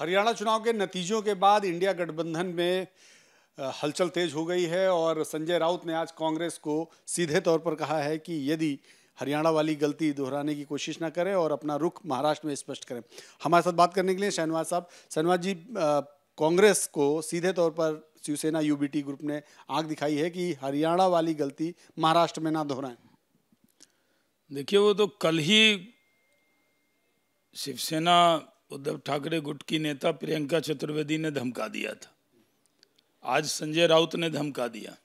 हरियाणा चुनाव के नतीजों के बाद इंडिया गठबंधन में हलचल तेज हो गई है और संजय राउत ने आज कांग्रेस को सीधे तौर पर कहा है कि यदि हरियाणा वाली गलती दोहराने की कोशिश ना करें और अपना रुख महाराष्ट्र में स्पष्ट करें हमारे साथ बात करने के लिए शहनवाज साहब शहनवाज जी कांग्रेस को सीधे तौर पर शिवसेना यू ग्रुप ने आंख दिखाई है कि हरियाणा वाली गलती महाराष्ट्र में ना दोहराएं देखिए वो तो कल ही शिवसेना उद्धव ठाकरे गुट की नेता प्रियंका चतुर्वेदी ने धमका दिया था आज संजय राउत ने धमका दिया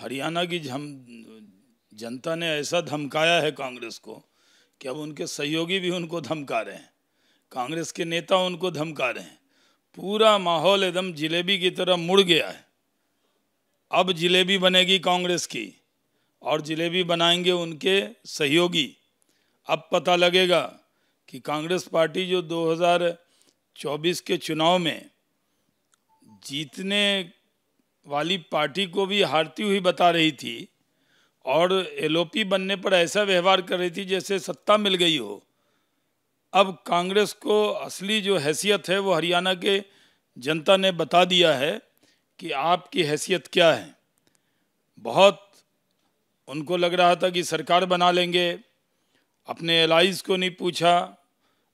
हरियाणा की जम जनता ने ऐसा धमकाया है कांग्रेस को कि अब उनके सहयोगी भी उनको धमका रहे हैं कांग्रेस के नेता उनको धमका रहे हैं पूरा माहौल एकदम जिलेबी की तरह मुड़ गया है अब जिलेबी बनेगी कांग्रेस की और जिलेबी बनाएंगे उनके सहयोगी अब पता लगेगा कि कांग्रेस पार्टी जो 2024 के चुनाव में जीतने वाली पार्टी को भी हारती हुई बता रही थी और एलओपी बनने पर ऐसा व्यवहार कर रही थी जैसे सत्ता मिल गई हो अब कांग्रेस को असली जो हैसियत है वो हरियाणा के जनता ने बता दिया है कि आपकी हैसियत क्या है बहुत उनको लग रहा था कि सरकार बना लेंगे अपने एलाइज को नहीं पूछा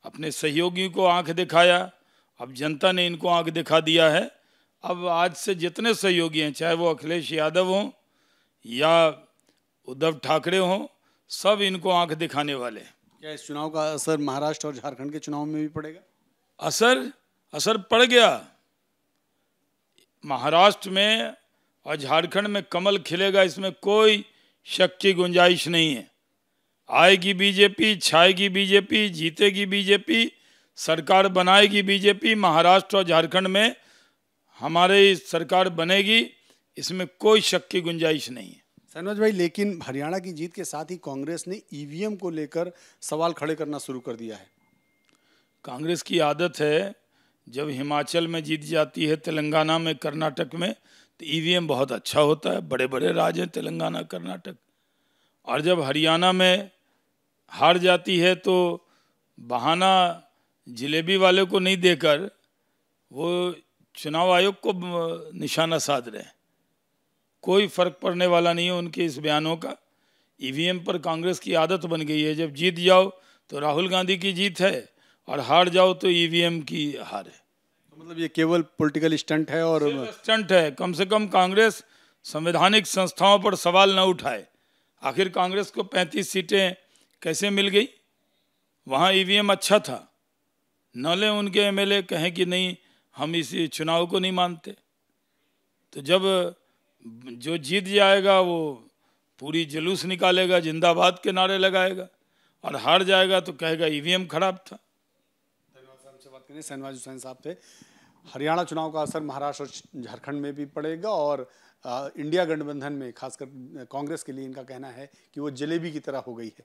अपने सहयोगियों को आंख दिखाया अब जनता ने इनको आंख दिखा दिया है अब आज से जितने सहयोगी हैं चाहे वो अखिलेश यादव हों या उद्धव ठाकरे हों सब इनको आंख दिखाने वाले हैं क्या इस चुनाव का असर महाराष्ट्र और झारखंड के चुनाव में भी पड़ेगा असर असर पड़ गया महाराष्ट्र में और झारखंड में कमल खिलेगा इसमें कोई शक की गुंजाइश नहीं है आएगी बीजेपी छाएगी बीजेपी जीतेगी बीजेपी सरकार बनाएगी बीजेपी महाराष्ट्र और झारखंड में हमारे सरकार बनेगी इसमें कोई शक की गुंजाइश नहीं है सनोज भाई लेकिन हरियाणा की जीत के साथ ही कांग्रेस ने ईवीएम को लेकर सवाल खड़े करना शुरू कर दिया है कांग्रेस की आदत है जब हिमाचल में जीत जाती है तेलंगाना में कर्नाटक में तो ईवीएम बहुत अच्छा होता है बड़े बड़े राज हैं तेलंगाना कर्नाटक और जब हरियाणा में हार जाती है तो बहाना जिलेबी वाले को नहीं देकर वो चुनाव आयोग को निशाना साध रहे हैं कोई फर्क पड़ने वाला नहीं है उनके इस बयानों का ईवीएम पर कांग्रेस की आदत बन गई है जब जीत जाओ तो राहुल गांधी की जीत है और हार जाओ तो ईवीएम की हार है तो मतलब ये केवल पॉलिटिकल स्टंट है और स्टंट है कम से कम कांग्रेस संवैधानिक संस्थाओं पर सवाल न उठाए आखिर कांग्रेस को 35 सीटें कैसे मिल गई वहाँ ई e अच्छा था न ले उनके एमएलए कहें कि नहीं हम इस चुनाव को नहीं मानते तो जब जो जीत जाएगा वो पूरी जुलूस निकालेगा जिंदाबाद के नारे लगाएगा और हार जाएगा तो कहेगा ई e खराब था धन्यवाद करें शहनवाज हुसैन साहब थे हरियाणा चुनाव का असर महाराष्ट्र और झारखंड में भी पड़ेगा और आ, इंडिया गठबंधन में खासकर कांग्रेस के लिए इनका कहना है कि वो जलेबी की तरह हो गई है